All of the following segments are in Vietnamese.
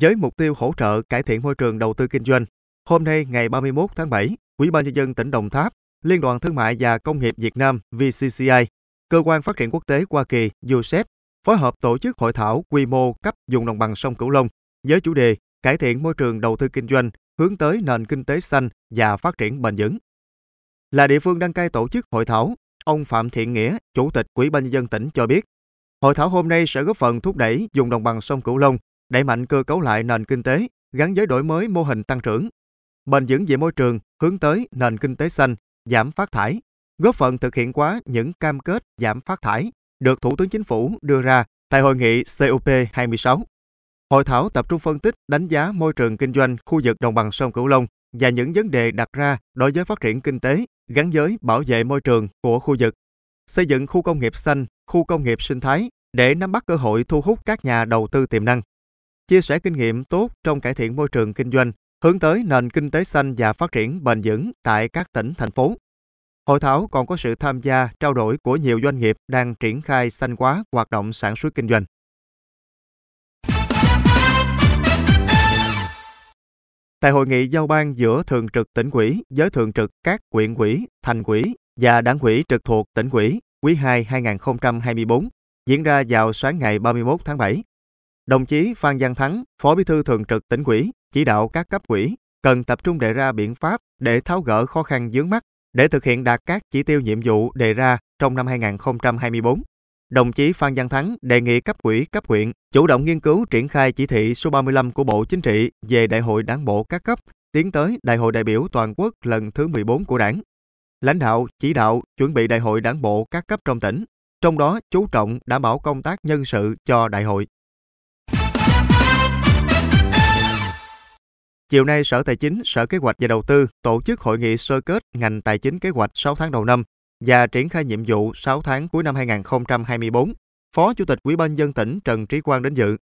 với mục tiêu hỗ trợ cải thiện môi trường đầu tư kinh doanh. Hôm nay ngày 31 tháng 7, Ủy ban nhân dân tỉnh Đồng Tháp, Liên đoàn Thương mại và Công nghiệp Việt Nam VCCI, Cơ quan Phát triển Quốc tế Hoa Kỳ (USAID) phối hợp tổ chức hội thảo quy mô cấp vùng đồng bằng sông Cửu Long với chủ đề Cải thiện môi trường đầu tư kinh doanh hướng tới nền kinh tế xanh và phát triển bền vững. Là địa phương đăng cai tổ chức hội thảo, ông Phạm Thiện Nghĩa, Chủ tịch Ủy ban nhân dân tỉnh cho biết, hội thảo hôm nay sẽ góp phần thúc đẩy vùng đồng bằng sông Cửu Long đẩy mạnh cơ cấu lại nền kinh tế, gắn với đổi mới mô hình tăng trưởng, bền vững về môi trường hướng tới nền kinh tế xanh, giảm phát thải, góp phần thực hiện quá những cam kết giảm phát thải được Thủ tướng Chính phủ đưa ra tại hội nghị COP26. Hội thảo tập trung phân tích đánh giá môi trường kinh doanh khu vực đồng bằng sông Cửu Long và những vấn đề đặt ra đối với phát triển kinh tế gắn với bảo vệ môi trường của khu vực, xây dựng khu công nghiệp xanh, khu công nghiệp sinh thái để nắm bắt cơ hội thu hút các nhà đầu tư tiềm năng chia sẻ kinh nghiệm tốt trong cải thiện môi trường kinh doanh, hướng tới nền kinh tế xanh và phát triển bền vững tại các tỉnh, thành phố. Hội thảo còn có sự tham gia trao đổi của nhiều doanh nghiệp đang triển khai xanh hóa hoạt động sản xuất kinh doanh. Tại hội nghị giao ban giữa thường trực tỉnh ủy với thường trực các quyện ủy, thành ủy và đảng ủy trực thuộc tỉnh ủy quý 2 2024 diễn ra vào sáng ngày 31 tháng 7, Đồng chí Phan Văn Thắng, Phó Bí thư Thường trực tỉnh ủy, chỉ đạo các cấp ủy cần tập trung đề ra biện pháp để tháo gỡ khó khăn vướng mắt để thực hiện đạt các chỉ tiêu nhiệm vụ đề ra trong năm 2024. Đồng chí Phan Văn Thắng đề nghị cấp ủy cấp huyện chủ động nghiên cứu triển khai chỉ thị số 35 của Bộ Chính trị về Đại hội Đảng bộ các cấp tiến tới Đại hội đại biểu toàn quốc lần thứ 14 của Đảng. Lãnh đạo chỉ đạo chuẩn bị Đại hội Đảng bộ các cấp trong tỉnh, trong đó chú trọng đảm bảo công tác nhân sự cho đại hội. Chiều nay, Sở Tài chính, Sở Kế hoạch và Đầu tư tổ chức hội nghị sơ kết ngành tài chính kế hoạch 6 tháng đầu năm và triển khai nhiệm vụ 6 tháng cuối năm 2024. Phó Chủ tịch Ủy ban dân tỉnh Trần Trí Quang đến dự.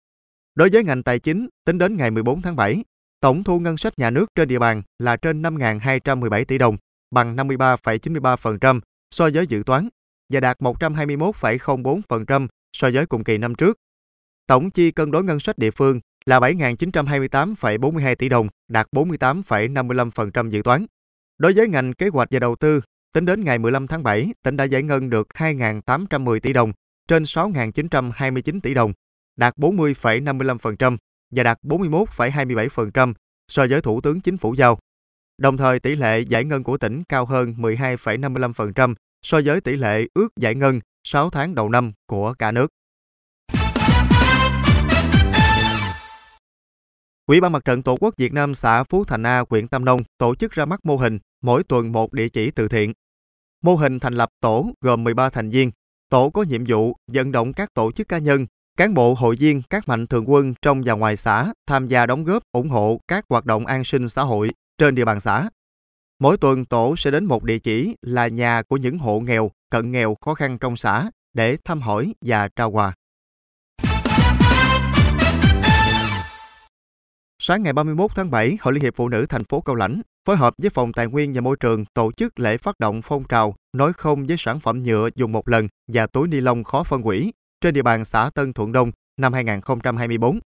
Đối với ngành tài chính, tính đến ngày 14 tháng 7, tổng thu ngân sách nhà nước trên địa bàn là trên 5.217 tỷ đồng, bằng 53,93% so với dự toán và đạt 121,04% so với cùng kỳ năm trước. Tổng chi cân đối ngân sách địa phương là 7.928,42 tỷ đồng, đạt 48,55% dự toán. Đối với ngành kế hoạch và đầu tư, tính đến ngày 15 tháng 7, tỉnh đã giải ngân được 2.810 tỷ đồng trên 6.929 tỷ đồng, đạt 40,55% và đạt 41,27% so với Thủ tướng Chính phủ giao. Đồng thời tỷ lệ giải ngân của tỉnh cao hơn 12,55% so với tỷ lệ ước giải ngân 6 tháng đầu năm của cả nước. Ủy ban Mặt trận Tổ quốc Việt Nam xã Phú Thành A, huyện Tam Nông tổ chức ra mắt mô hình mỗi tuần một địa chỉ từ thiện. Mô hình thành lập tổ gồm 13 thành viên. Tổ có nhiệm vụ vận động các tổ chức cá nhân, cán bộ hội viên các mạnh thường quân trong và ngoài xã tham gia đóng góp ủng hộ các hoạt động an sinh xã hội trên địa bàn xã. Mỗi tuần tổ sẽ đến một địa chỉ là nhà của những hộ nghèo, cận nghèo, khó khăn trong xã để thăm hỏi và trao quà. Sáng ngày 31 tháng 7, Hội Liên hiệp Phụ nữ thành phố Cao Lãnh phối hợp với Phòng Tài nguyên và Môi trường tổ chức lễ phát động phong trào nói không với sản phẩm nhựa dùng một lần và túi ni lông khó phân hủy trên địa bàn xã Tân Thuận Đông năm 2024.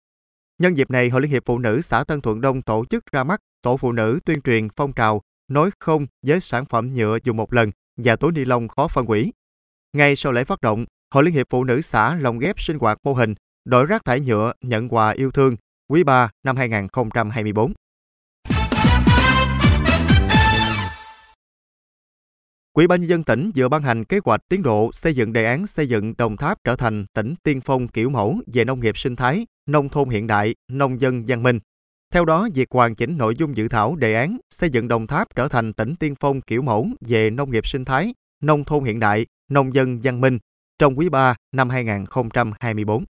Nhân dịp này, Hội Liên hiệp Phụ nữ xã Tân Thuận Đông tổ chức ra mắt tổ phụ nữ tuyên truyền phong trào nói không với sản phẩm nhựa dùng một lần và túi ni lông khó phân hủy. Ngay sau lễ phát động, Hội Liên hiệp Phụ nữ xã lồng ghép sinh hoạt mô hình đổi rác thải nhựa nhận quà yêu thương quý 3 năm 2024. Quỹ ban nhân dân tỉnh vừa ban hành kế hoạch tiến độ xây dựng đề án xây dựng Đồng Tháp trở thành tỉnh tiên phong kiểu mẫu về nông nghiệp sinh thái, nông thôn hiện đại, nông dân văn minh. Theo đó, việc hoàn chỉnh nội dung dự thảo đề án xây dựng Đồng Tháp trở thành tỉnh tiên phong kiểu mẫu về nông nghiệp sinh thái, nông thôn hiện đại, nông dân văn minh trong quý 3 năm 2024.